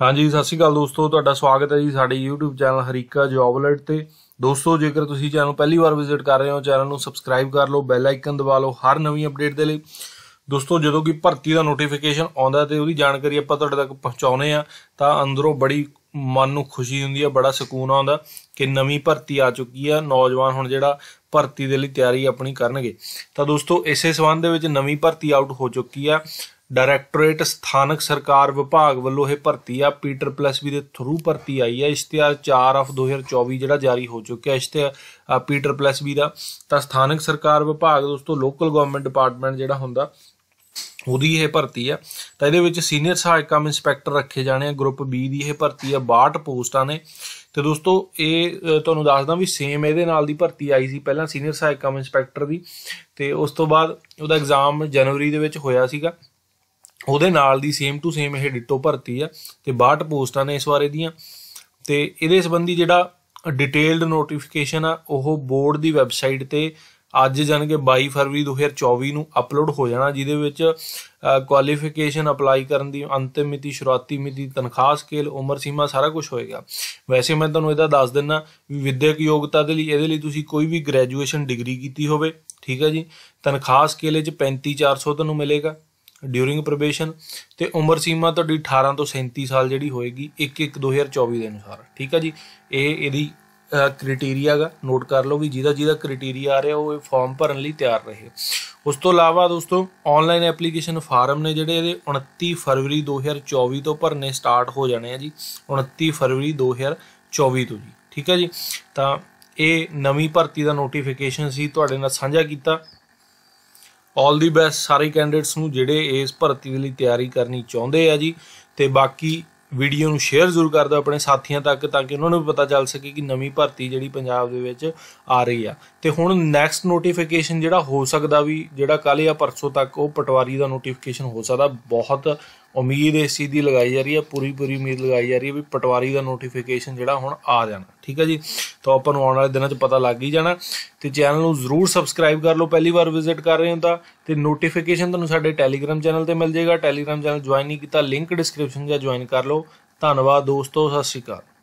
ਹਾਂਜੀ ਸਤਿ ਸ਼੍ਰੀ ਅਕਾਲ ਦੋਸਤੋ ਤੁਹਾਡਾ ਸਵਾਗਤ ਹੈ ਜੀ ਸਾਡੇ YouTube channel Harika job alert ਤੇ ਦੋਸਤੋ ਜੇਕਰ ਤੁਸੀਂ ਚੈਨਲ ਪਹਿਲੀ ਵਾਰ ਵਿਜ਼ਿਟ ਕਰ ਰਹੇ ਹੋ ਚੈਨਲ ਨੂੰ ਸਬਸਕ੍ਰਾਈਬ ਕਰ ਲਓ ਬੈਲ ਆਈਕਨ ਦਬਾ ਲਓ ਹਰ ਨਵੀਂ ਅਪਡੇਟ ਦੇ ਲਈ ਦੋਸਤੋ ਜਦੋਂ ਕਿ ਭਰਤੀ ਦਾ ਨੋਟੀਫਿਕੇਸ਼ਨ ਆਉਂਦਾ ਤੇ ਉਹਦੀ ਜਾਣਕਾਰੀ ਆਪਾਂ ਤੁਹਾਡੇ ਤੱਕ ਪਹੁੰਚਾਉਨੇ ਆ ਤਾਂ ਅੰਦਰੋਂ ਬੜੀ ਮਨ ਨੂੰ ਖੁਸ਼ੀ ਹੁੰਦੀ ਆ ਬੜਾ ਸਕੂਨ ਆਉਂਦਾ ਕਿ ਨਵੀਂ ਭਰਤੀ ਆ ਚੁੱਕੀ ਆ ਨੌਜਵਾਨ ਹੁਣ ਜਿਹੜਾ ਭਰਤੀ ਦੇ ਲਈ ਤਿਆਰੀ ਆਪਣੀ ਕਰਨਗੇ ਤਾਂ ਦੋਸਤੋ ਇਸੇ ਸਬੰਧ ਦੇ ਵਿੱਚ ਨਵੀਂ ਭਰਤੀ ਆਊਟ ਹੋ ਚੁੱਕੀ ਆ ਡਾਇਰੈਕਟੋਰੇਟ ਸਥਾਨਕ ਸਰਕਾਰ ਵਿਭਾਗ ਵੱਲੋਂ ਇਹ ਭਰਤੀ ਆ ਪੀਟਰ ਪਲੱਸ ਵੀ ਦੇ ਥਰੂ ਭਰਤੀ ਆਈ ਆ ਇਸ਼ਤਿਹਾਰ 4 ਆਫ 2024 ਜਿਹੜਾ ਜਾਰੀ ਹੋ ਚੁੱਕਿਆ ਹੈ ਇਸ਼ਤਿਹਾਰ ਪੀਟਰ ਪਲੱਸ ਵੀ ਦਾ ਤਾਂ ਸਥਾਨਕ ਸਰਕਾਰ ਵਿਭਾਗ ਦੋਸਤੋ ਲੋਕਲ ਗਵਰਨਮੈਂਟ ਡਿਪਾਰਟਮੈਂਟ ਜਿਹੜਾ ਹੁੰਦਾ ਉਹਦੀ ਇਹ ਭਰਤੀ ਆ ਤਾਂ ਇਹਦੇ ਵਿੱਚ ਸੀਨੀਅਰ ਸਹਾਇਕ ਕਮ ਇੰਸਪੈਕਟਰ ਰੱਖੇ ਜਾਣੇ ਆ ਗਰੁੱਪ ਬੀ ਦੀ ਇਹ ਭਰਤੀ ਆ 62 ਪੋਸਟਾਂ ਨੇ ਤੇ ਦੋਸਤੋ ਇਹ ਤੁਹਾਨੂੰ ਦੱਸਦਾ ਵੀ ਸੇਮ ਇਹਦੇ ਨਾਲ ਦੀ ਭਰਤੀ ਆਈ ਸੀ ਪਹਿਲਾਂ ਸੀਨੀਅਰ ਸਹਾਇਕ ਕਮ ਇੰਸਪੈਕਟਰ ਦੀ ਤੇ ਉਸ ਤੋਂ ਬਾਅਦ ਉਹਦਾ ਐਗਜ਼ਾਮ ਜਨਵਰੀ ਦੇ ਵਿੱਚ ਹੋਇਆ ਸੀਗਾ ਉਹਦੇ ਨਾਲ ਦੀ ਸੇਮ ਟੂ ਸੇਮ ਇਹ ਡਿਟੋ ਭਰਤੀ ਆ ਤੇ 62 ਪੋਸਟਾਂ ਨੇ ਇਸ ਬਾਰੇ ਦੀਆਂ ਤੇ ਇਹਦੇ ਸੰਬੰਧੀ ਜਿਹੜਾ ਡਿਟੇਲਡ ਨੋਟੀਫਿਕੇਸ਼ਨ ਆ ਉਹ ਬੋਰਡ ਦੀ ਵੈਬਸਾਈਟ ਤੇ ਅੱਜ ਜਾਨ ਕੇ 22 ਫਰਵਰੀ 2024 ਨੂੰ ਅਪਲੋਡ ਹੋ ਜਾਣਾ ਜਿਹਦੇ ਵਿੱਚ ਕੁਆਲੀਫਿਕੇਸ਼ਨ ਅਪਲਾਈ ਕਰਨ ਦੀ ਅੰਤਿਮ ਮਿਤੀ ਸ਼ੁਰੂਆਤੀ ਮਿਤੀ ਤਨਖਾਹ ਸਕੇਲ ਉਮਰ ਸੀਮਾ ਸਾਰਾ ਕੁਝ ਹੋਏਗਾ ਵੈਸੇ ਮੈਂ ਤੁਹਾਨੂੰ ਇਹਦਾ ਦੱਸ ਦਿੰਨਾ ਵੀ ਵਿਦਿਅਕ ਯੋਗਤਾ ਦੇ ਲਈ ਇਹਦੇ ਲਈ ਤੁਸੀਂ ਕੋਈ ਵੀ ਗ੍ਰੈਜੂਏਸ਼ਨ ਡਿਗਰੀ ਕੀਤੀ ਹੋਵੇ ਠੀਕ ਹੈ ਜੀ ਤਨਖਾਹ ਸਕੇਲ ਵਿੱਚ 35400 ਤੁਹਾਨੂੰ ਮਿਲੇਗਾ ਡਿਊਰਿੰਗ ਪ੍ਰੋਬੇਸ਼ਨ ਤੇ ਉਮਰ ਸੀਮਾ ਤੁਹਾਡੀ 18 ਤੋਂ 37 ਸਾਲ ਜਿਹੜੀ ਹੋਏਗੀ 1/1/2024 ਦੇ ਅਨੁਸਾਰ ਠੀਕ ਆ ਜੀ ਇਹ ਇਹਦੀ ਕ੍ਰਾਈਟੇਰੀਆ ਗਾ ਨੋਟ ਕਰ ਲਓ ਵੀ ਜਿਹਦਾ ਜਿਹਦਾ ਕ੍ਰਾਈਟੇਰੀਆ ਆ ਰਿਹਾ ਉਹ ਫਾਰਮ ਭਰਨ ਲਈ ਤਿਆਰ ਰਹੇ ਉਸ ਤੋਂ ਇਲਾਵਾ ਦੋਸਤੋ ਆਨਲਾਈਨ ਐਪਲੀਕੇਸ਼ਨ ਫਾਰਮ ਨੇ ਜਿਹੜੇ ਇਹਦੇ 29 ਫਰਵਰੀ 2024 ਤੋਂ ਭਰਨੇ ਸਟਾਰਟ ਹੋ ਜਾਣੇ ਆ ਜੀ 29 ਫਰਵਰੀ 2024 ਤੋਂ ਜੀ ਠੀਕ ਆ ਜੀ ਤਾਂ ਇਹ ਨਵੀਂ ਭਰਤੀ ਦਾ ਨੋਟੀਫਿਕੇਸ਼ਨ ਸੀ ਤੁਹਾਡੇ ਨਾਲ ਸਾਂਝਾ ਕੀਤਾ ਆਲ ਦੀ ਬੈਸਟ ਸਾਰੇ ਕੈਂਡੀਡੇਟਸ ਨੂੰ ਜਿਹੜੇ ਇਸ ਭਰਤੀ ਦੇ ਲਈ ਤਿਆਰੀ ਕਰਨੀ ਚਾਹੁੰਦੇ ਆ ਜੀ ਤੇ ਬਾਕੀ ਵੀਡੀਓ ਨੂੰ ਸ਼ੇਅਰ ਜ਼ਰੂਰ ਕਰ ਦਿਓ ਆਪਣੇ ਸਾਥੀਆਂ ਤੱਕ ਤਾਂ ਕਿ ਉਹਨਾਂ ਨੂੰ ਵੀ ਪਤਾ ਚੱਲ ਸਕੇ ਕਿ ਨਵੀਂ ਭਰਤੀ ਜਿਹੜੀ ਪੰਜਾਬ ਦੇ ਵਿੱਚ ਆ ਰਹੀ ਆ ਤੇ ਹੁਣ ਨੈਕਸਟ ਨੋਟੀਫਿਕੇਸ਼ਨ ਜਿਹੜਾ ਹੋ ਸਕਦਾ ਵੀ ਜਿਹੜਾ ਕੱਲ ਜਾਂ ਪਰਸੋਂ ਤੱਕ ਉਹ ਪਟਵਾਰੀ ਦਾ ਨੋਟੀਫਿਕੇਸ਼ਨ ਹੋ ਸਕਦਾ ਬਹੁਤ ਉਮੀਦ ਇਸ ਚੀਜ਼ ਦੀ ਲਗਾਈ ਜਾ ਰਹੀ ਹੈ ਪੂਰੀ ਪੂਰੀ ਉਮੀਦ ਲਗਾਈ ਜਾ ਰਹੀ ਹੈ ਵੀ ਪਟਵਾਰੀ ਦਾ ਨੋਟੀਫਿਕੇਸ਼ਨ ਜਿਹੜਾ ਹੁਣ ਆ ਜਾਣਾ ਠੀਕ ਹੈ ਜੀ ਤਾਂ ਆਪਾਂ ਨੂੰ ਆਉਣ ਵਾਲੇ ਦਿਨਾਂ 'ਚ ਪਤਾ ਲੱਗ ਹੀ ਜਾਣਾ ਤੇ ਚੈਨਲ ਨੂੰ ਜ਼ਰੂਰ ਸਬਸਕ੍ਰਾਈਬ ਕਰ ਲਓ ਪਹਿਲੀ ਵਾਰ ਵਿਜ਼ਿਟ ਕਰ ਰਹੇ ਹੋ ਤਾਂ ਤੇ ਨੋਟੀਫਿਕੇਸ਼ਨ ਤੁਹਾਨੂੰ ਸਾਡੇ ਟੈਲੀਗ੍ਰam ਚੈਨਲ ਤੇ ਮਿਲ ਜਾਏਗਾ ਟੈਲੀਗ੍ਰam ਚੈਨਲ ਜੁਆਇਨ ਨਹੀਂ ਕੀਤਾ ਲਿੰਕ ਡਿਸਕ੍ਰਿਪਸ਼ਨ 'ਚ ਜੁਆਇਨ ਕਰ ਲਓ ਧੰਨਵਾਦ ਦੋਸਤੋ ਸਤਿ ਸ਼੍ਰੀ ਅਕਾਲ